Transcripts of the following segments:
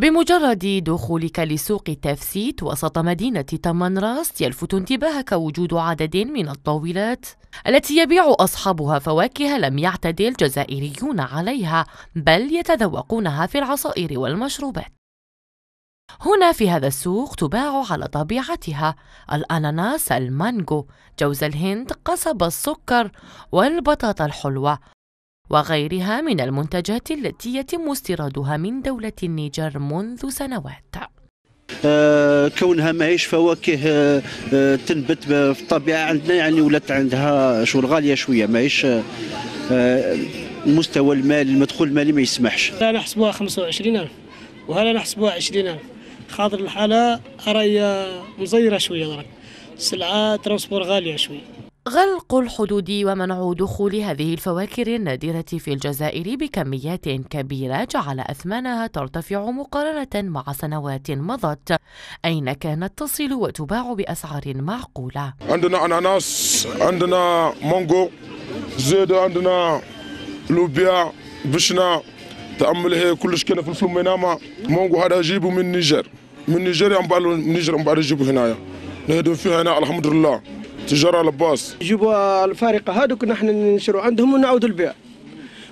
بمجرد دخولك لسوق تفسيت وسط مدينة تمنراست يلفت انتباهك وجود عدد من الطاولات التي يبيع أصحابها فواكه لم يعتدل الجزائريون عليها بل يتذوقونها في العصائر والمشروبات هنا في هذا السوق تباع على طبيعتها الأناناس المانجو جوز الهند قصب السكر والبطاطا الحلوة وغيرها من المنتجات التي يتم استيرادها من دولة النيجر منذ سنوات آه، كونها ماهيش فواكه آه، تنبت في الطبيعه عندنا يعني ولات عندها شغل غاليه شويه ماهيش آه، المستوى المالي المدخول المالي ما يسمحش لا نحسبوها 25000 وهلا نحسبوها 20000 خاطر الحاله راهي مزيره شويه درك السلعه ترونسبور غاليه شويه غلق الحدود ومنع دخول هذه الفواكه النادرة في الجزائر بكميات كبيرة جعل أثمانها ترتفع مقارنة مع سنوات مضت أين كانت تصل وتباع بأسعار معقولة عندنا أناناس عندنا مانجو زيد عندنا لوبيا بشنا تأمل هي كلش كان في الفلوميناما مانجو هذا أجيبه من نيجر من نيجر من نيجر نجيبه هنايا نهدم فيها هنا الحمد لله تجار الباص يجيبوا الفارقه هذوك نحن ننشروا عندهم ونعاودوا البيع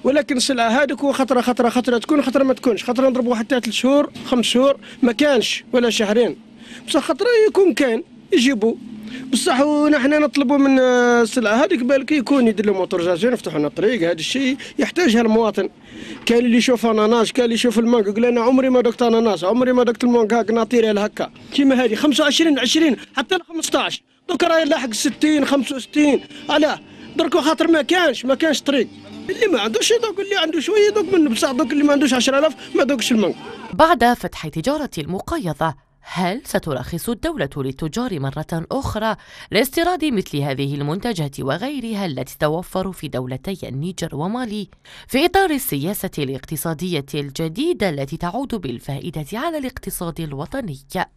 ولكن السلعه هذوك خطره خطره خطره تكون خطره ما تكونش خطره نضربوا حتى ثلاث شهور خمس شهور ما كانش ولا شهرين بصح خطره يكون كان يجيبوا بصح ونحن نطلبوا من السلعه هذيك بالك يكون يدير لهم موتورزاسيون يفتحوا لنا الطريق هذا الشيء يحتاجها المواطن كان اللي يشوف اناناس كان اللي يشوف المانجا يقول انا عمري ما دقت اناناس عمري ما دقت المانجا هكا نعطيها هكا كيما هذه 25 20 حتى 15 دوك راه لاحق 60 65 على دركو خاطر ما كانش ما كانش طريق اللي ما عندوش دوك اللي عنده شويه دوك من بصح دوك اللي ما عندوش 10000 ما دوكش المو بعد فتح تجارة المقايضة هل سترخص الدولة للتجار مرة أخرى لاستيراد مثل هذه المنتجات وغيرها التي توفر في دولتي النيجر ومالي في إطار السياسة الاقتصادية الجديدة التي تعود بالفائدة على الاقتصاد الوطني؟